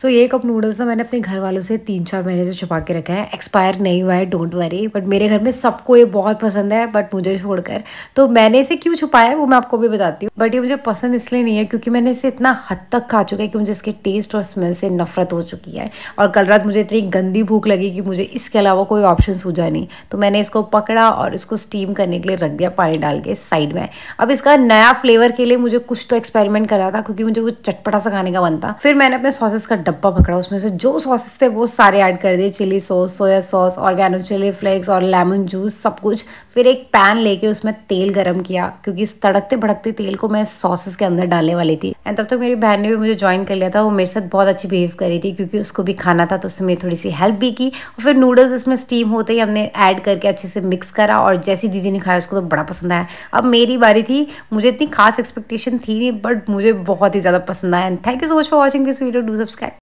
सो so, ये cup noodles ना मैंने अपने घर वालों से तीन चार महीने से छुपा के रखा है एक्सपायर नहीं हुआ है डोंट वरी बट मेरे घर में सबको ये बहुत पसंद है बट मुझे छोड़कर तो मैंने इसे क्यों छुपाया है वो मैं आपको भी बताती हूँ बट ये मुझे पसंद इसलिए नहीं है क्योंकि मैंने इसे इतना हद तक खा चुका है कि मुझे इसके टेस्ट और स्मेल से नफरत हो चुकी है और कल रात मुझे इतनी गंदी भूख लगी कि मुझे इसके अलावा कोई ऑप्शन सूझा नहीं तो मैंने इसको पकड़ा और इसको स्टीम करने के लिए रख दिया पानी डाल के साइड में अब इसका नया फ्लेवर के लिए मुझे कुछ तो एक्सपेरिमेंट करना था क्योंकि मुझे वो चटपटा सा खाने का मन था फिर मैंने अपने सॉसेस का डब्बा पकड़ा उसमें से जो सॉसेस थे वो सारे ऐड कर दिए chilli sauce soya sauce oregano chilli flakes और लेमन जूस सब कुछ फिर एक पैन लेके उसमें तेल गर्म किया क्योंकि इस तड़कते भड़कते तेल को मैं सॉसेस के अंदर डालने वाली थी एंड तब तक तो मेरी बहन ने भी मुझे ज्वाइन कर लिया था वो मेरे साथ बहुत अच्छी बिहेव करी थी क्योंकि उसको भी खाना था तो उससे मेरी थोड़ी सी हेल्प भी की और फिर नूडल्स इसमें स्टीम होते ही हमने ऐड करके अच्छे से मिक्स करा और जैसी दीदी ने खाया उसको तो बड़ा पसंद आया अब मेरी बारी थी मुझे इतनी खास एक्सपेक्टेशन थी नहीं बट मुझे बहुत ही ज़्यादा पसंद आया and thank you so much for watching this video do subscribe